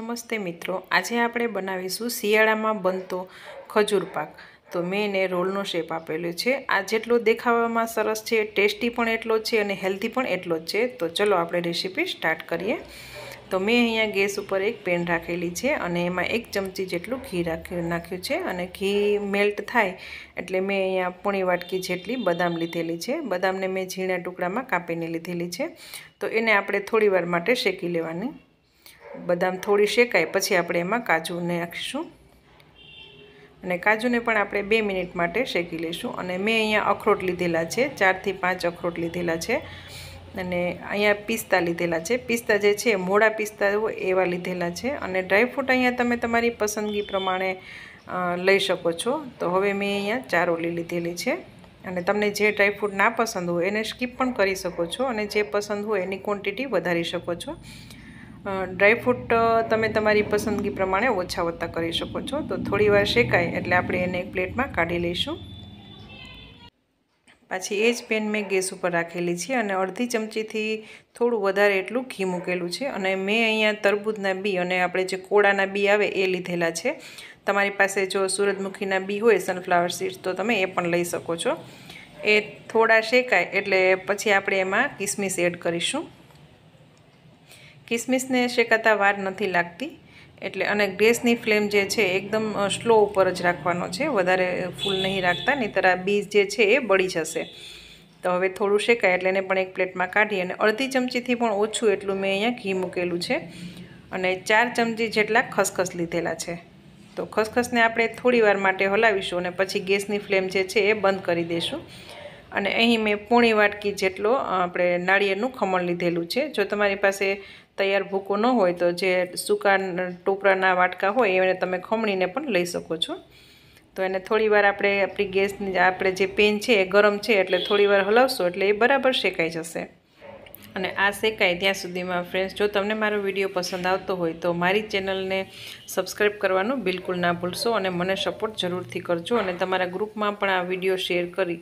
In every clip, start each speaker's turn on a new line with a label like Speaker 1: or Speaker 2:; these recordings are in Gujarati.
Speaker 1: નમસ્તે મિત્રો આજે આપણે બનાવીશું શિયાળામાં બનતો ખજૂર પાક તો મેં એને રોલનો શેપ આપેલો છે આ જેટલો દેખાવામાં સરસ છે ટેસ્ટી પણ એટલો જ છે અને હેલ્ધી પણ એટલો જ છે તો ચલો આપણે રેસીપી સ્ટાર્ટ કરીએ તો મેં અહીંયા ગેસ ઉપર એક પેન રાખેલી છે અને એમાં એક ચમચી જેટલું ઘી રાખ્યું નાખ્યું છે અને ઘી મેલ્ટ થાય એટલે મેં અહીંયા પોણી વાટકી જેટલી બદામ લીધેલી છે બદામને મેં ઝીણા ટુકડામાં કાપીને લીધેલી છે તો એને આપણે થોડી વાર માટે શેકી લેવાની બદામ થોડી શેકાય પછી આપણે એમાં કાજુ નાખીશું અને કાજુને પણ આપણે બે મિનિટ માટે શેકી લઈશું અને મેં અહીંયા અખરોટ લીધેલા છે ચારથી પાંચ અખરોટ લીધેલા છે અને અહીંયા પિસ્તા લીધેલા છે પિસ્તા જે છે મોડા પિસ્તા હોય એવા લીધેલા છે અને ડ્રાયફ્રૂટ અહીંયા તમે તમારી પસંદગી પ્રમાણે લઈ શકો છો તો હવે મેં અહીંયા ચાર ઓલી લીધેલી છે અને તમને જે ડ્રાયફ્રૂટ ના પસંદ હોય એને સ્કીપ પણ કરી શકો છો અને જે પસંદ હોય એની ક્વોન્ટિટી વધારી શકો છો ડ્રાયફ્રૂટ તમે તમારી પસંદગી પ્રમાણે ઓછા વત્તા કરી શકો છો તો થોડી વાર શેકાય એટલે આપણે એને એક પ્લેટમાં કાઢી લઈશું પાછી એ જ પેન મેં ગેસ ઉપર રાખેલી છે અને અડધી ચમચીથી થોડું વધારે એટલું ઘી મૂકેલું છે અને મેં અહીંયા તરબૂજના બી અને આપણે જે કોળાના બી આવે એ લીધેલા છે તમારી પાસે જો સૂરજમુખીના બી હોય સનફ્લાવર સીડ્સ તો તમે એ પણ લઈ શકો છો એ થોડા શેકાય એટલે પછી આપણે એમાં કિસમિસ એડ કરીશું કિસમિસને શેકાતા વાર નથી લાગતી એટલે અને ગેસની ફ્લેમ જે છે એકદમ સ્લો ઉપર જ રાખવાનો છે વધારે ફૂલ નહીં રાખતા નહીં આ બીજ જે છે એ બળી જશે તો હવે થોડું શેકાય એટલે એને પણ એક પ્લેટમાં કાઢી અને અડધી ચમચીથી પણ ઓછું એટલું મેં અહીંયા ઘી મૂકેલું છે અને ચાર ચમચી જેટલા ખસખસ લીધેલા છે તો ખસખસને આપણે થોડી વાર માટે હલાવીશું અને પછી ગેસની ફ્લેમ જે છે એ બંધ કરી દઈશું અને અહીં મેં પૂણી વાટકી જેટલો આપણે નાળિયેરનું ખમણ લીધેલું છે જો તમારી પાસે તૈયાર ભૂકો ન હોય તો જે સૂકા ટોપરાના વાટકા હોય એને તમે ખમણીને પણ લઈ શકો છો તો એને થોડીવાર આપણે આપણી ગેસની આપણે જે પેન છે એ ગરમ છે એટલે થોડીવાર હલાવશો એટલે એ બરાબર શેકાઈ જશે અને આ શેકાય ત્યાં સુધીમાં ફ્રેન્ડ્સ જો તમને મારો વિડીયો પસંદ આવતો હોય તો મારી ચેનલને સબસ્ક્રાઈબ કરવાનું બિલકુલ ના ભૂલશો અને મને સપોર્ટ જરૂરથી કરજો અને તમારા ગ્રુપમાં પણ આ વિડીયો શેર કરી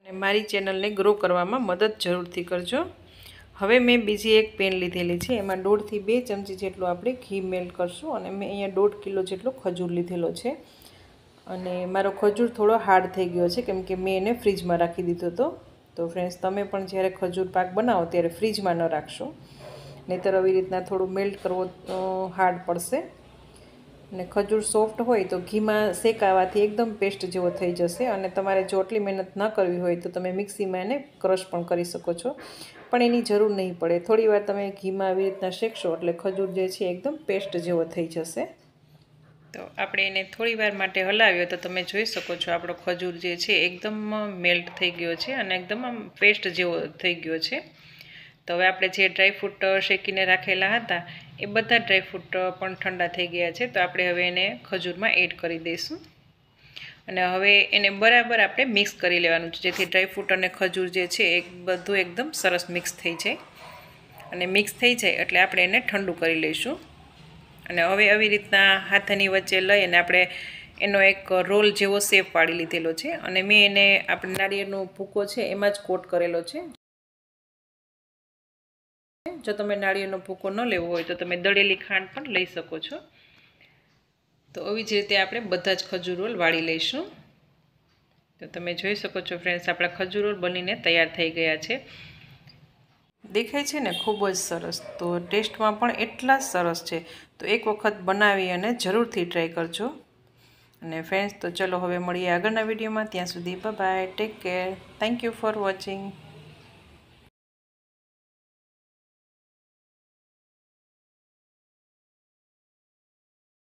Speaker 1: અને મારી ચેનલને ગ્રો કરવામાં મદદ જરૂરથી કરજો હવે મેં બીજી એક પેન લીધેલી છે એમાં દોઢથી બે ચમચી જેટલું આપણે ઘી મેલ્ટ કરશું અને મેં અહીંયા દોઢ કિલો જેટલો ખજૂર લીધેલો છે અને મારો ખજૂર થોડો હાર્ડ થઈ ગયો છે કેમ કે મેં એને ફ્રીજમાં રાખી દીધો હતો તો ફ્રેન્ડ્સ તમે પણ જ્યારે ખજૂર પાક બનાવો ત્યારે ફ્રીજમાં ન રાખશો નહીંતર આવી રીતના થોડું મેલ્ટ કરવો હાર્ડ પડશે અને ખજૂર સોફ્ટ હોય તો ઘીમાં શેક આવવાથી એકદમ પેસ્ટ જેવો થઈ જશે અને તમારે જો આટલી મહેનત ન કરવી હોય તો તમે મિક્સીમાં એને ક્રશ પણ કરી શકો છો પણ એની જરૂર નહીં પડે થોડી વાર તમે ઘીમાં આવી રીતના શેકશો એટલે ખજૂર જે છે એકદમ પેસ્ટ જેવો થઈ જશે તો આપણે એને થોડીવાર માટે હલાવ્યો તો તમે જોઈ શકો છો આપણો ખજૂર જે છે એકદમ મેલ્ટ થઈ ગયો છે અને એકદમ આમ પેસ્ટ જેવો થઈ ગયો છે તો હવે આપણે જે ડ્રાયફ્રૂટ શેકીને રાખેલા હતા એ બધા ડ્રાયફ્રૂટ પણ ઠંડા થઈ ગયા છે તો આપણે હવે એને ખજૂરમાં એડ કરી દઈશું અને હવે એને બરાબર આપણે મિક્સ કરી લેવાનું છે જેથી ડ્રાયફ્રૂટ અને ખજૂર જે છે એ બધું એકદમ સરસ મિક્સ થઈ જાય અને મિક્સ થઈ જાય એટલે આપણે એને ઠંડુ કરી લઈશું અને હવે આવી રીતના હાથની વચ્ચે લઈ અને આપણે એનો એક રોલ જેવો શેપ પાડી લીધેલો છે અને મેં એને આપણે નાળિયેરનો ભૂકો છે એમાં જ કોટ કરેલો છે જો તમે નાળિયેરનો ભૂકો ન લેવો હોય તો તમે દળેલી ખાંડ પણ લઈ શકો છો તો આવી જ રીતે આપણે બધા જ ખજૂર રોલ વાળી લઈશું તો તમે જોઈ શકો છો ફ્રેન્ડ્સ આપણા ખજૂર રોલ બનીને તૈયાર થઈ ગયા છે દેખાય છે ને ખૂબ જ સરસ તો ટેસ્ટમાં પણ એટલા સરસ છે તો એક વખત બનાવી અને જરૂરથી ટ્રાય કરજો અને ફ્રેન્ડ્સ તો ચલો હવે મળીએ આગળના વિડીયોમાં ત્યાં સુધી bye take care thank you for watching